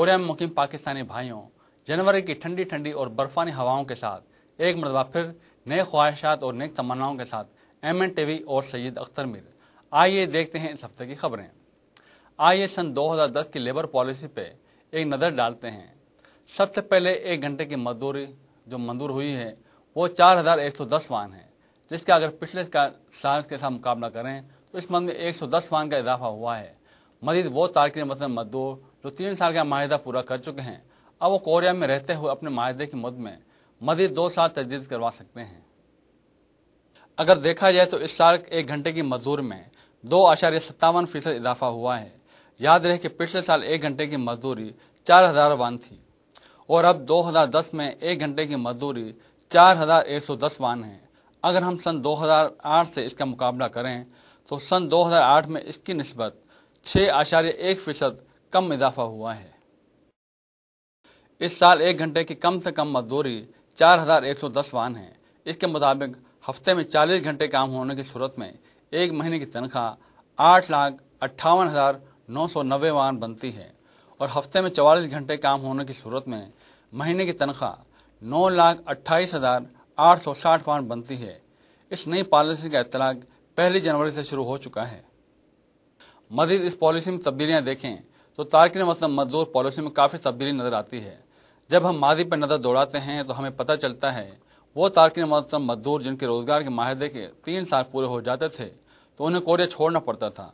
Korea में मुकीम पाकिस्तानी भाइयों जनवरी की ठंडी ठंडी और बर्फानी हवाओं के साथ एक मरतबा फिर नए ख्वाहिशात और नेक तमन्नाओं के साथ एम एन टीवी और सैयद अख्तर मीर आइए देखते हैं इस हफ्ते की खबरें आइए सन 2010 की लेबर पॉलिसी पे एक नज़र डालते हैं सबसे पहले एक घंटे की मजदूरी जो मंजूर हुई है वो चार हज़ार एक सौ दस वान है जिसका अगर पिछले का साल के साथ मुकाबला करें तो इस मंथ में एक सौ दस वान का इजाफा हुआ है मजीद वो तारकिन मतलब मजदूर जो तो तीन साल का माहिदा पूरा कर चुके हैं अब वो कोरिया में रहते हुए अपने माहदे की मद में मजीद दो साल तजदीद करवा सकते हैं अगर देखा जाए तो इस साल एक घंटे की मजदूर में दो आशार्य सत्तावन फीसद इजाफा हुआ है याद रहे कि पिछले साल एक घंटे की मजदूरी चार हजार वान थी और अब 2010 में एक घंटे की मजदूरी चार हजार एक सौ दस वान है अगर हम सन 2008 से इसका मुकाबला करें तो सन 2008 में इसकी नस्बत छः आशार्य एक फीसद कम इजाफा हुआ है इस साल एक घंटे की कम से कम मजदूरी 4,110 वान है इसके मुताबिक हफ्ते में 40 घंटे काम होने की सूरत में एक महीने की तनख्वाह आठ लाख अट्ठावन हजार नौ सौ नब्बे वान बनती है और हफ्ते में 44 घंटे काम होने की सूरत में महीने की तनख्वाह नौ लाख अट्ठाईस हजार आठ सौ साठ वान बनती है इस नई पॉलिसी का इतलाक पहली जनवरी से शुरू हो चुका है मजीद इस पॉलिसी में तब्दीलियां देखें तो तारकिन मतलब मजदूर पॉलिसी में काफ़ी तब्दीली नजर आती है जब हम माजी पर नज़र दौड़ाते हैं तो हमें पता चलता है वो तारकिन मतलब मजदूर जिनके रोजगार के माहदे के तीन साल पूरे हो जाते थे तो उन्हें कोरिया छोड़ना पड़ता था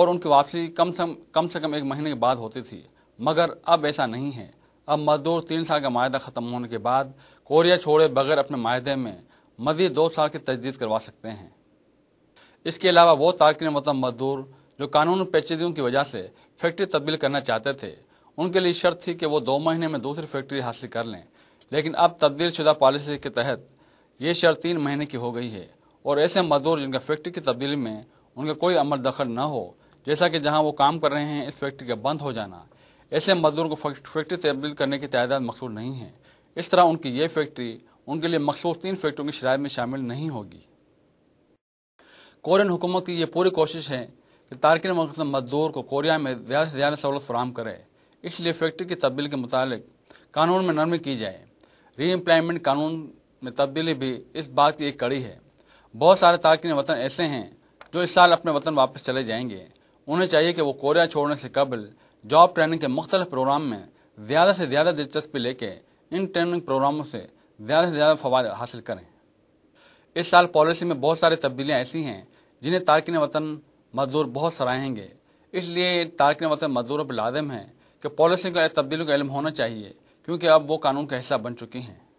और उनकी वापसी कम से कम से कम एक महीने के बाद होती थी मगर अब ऐसा नहीं है अब मजदूर तीन साल का माहदा ख़त्म होने के बाद कोरिया छोड़े बगैर अपने माहदे में मजीद दो साल की तजदीद करवा सकते हैं इसके अलावा वो तारकिन मतलब मजदूर जो कानून पेचीदगियों की वजह से फैक्ट्री तब्दील करना चाहते थे उनके लिए शर्त थी कि वो दो महीने में दूसरी फैक्ट्री हासिल कर लें लेकिन अब तब्दील शुदा पॉलिसी के तहत ये शर्त तीन महीने की हो गई है और ऐसे मजदूर जिनका फैक्ट्री की तब्दीली में उनका कोई अमल दखल न हो जैसा कि जहां वो काम कर रहे हैं इस फैक्ट्री का बंद हो जाना ऐसे मजदूर को फैक्ट्री तब्दील करने की तादाद मकसूद नहीं है इस तरह उनकी ये फैक्ट्री उनके लिए मखसूस तीन फैक्ट्रियों की शराब में शामिल नहीं होगी कोरियन हुकूमत की यह पूरी कोशिश है कि तारकिन मकसद मजदूर को कोरिया में ज़्यादा से ज़्यादा सहूलत फ्राहम करे इसलिए फैक्ट्री की तब्दील के मुतालिक कानून में नरमी की जाए री एम्प्लॉयमेंट कानून में तब्दीली भी इस बात की एक कड़ी है बहुत सारे तारकिन वतन ऐसे हैं जो इस साल अपने वतन वापस चले जाएंगे उन्हें चाहिए कि वो कोरिया छोड़ने से कबल जॉब ट्रेनिंग के मुख्तलिफ प्रोग्राम में ज़्यादा से ज़्यादा दिलचस्पी लेके इन ट्रेनिंग प्रोग्रामों से ज़्यादा से ज़्यादा फवाद हासिल करें इस साल पॉलिसी में बहुत सारी तब्दीलियाँ ऐसी हैं जिन्हें तारकिन वतन मजदूर बहुत सराहेंगे इसलिए तारक ने मजदूरों पर लाजम है कि पॉलिसी का तब्दीली का इलम होना चाहिए क्योंकि अब वो कानून का हिस्सा बन चुकी हैं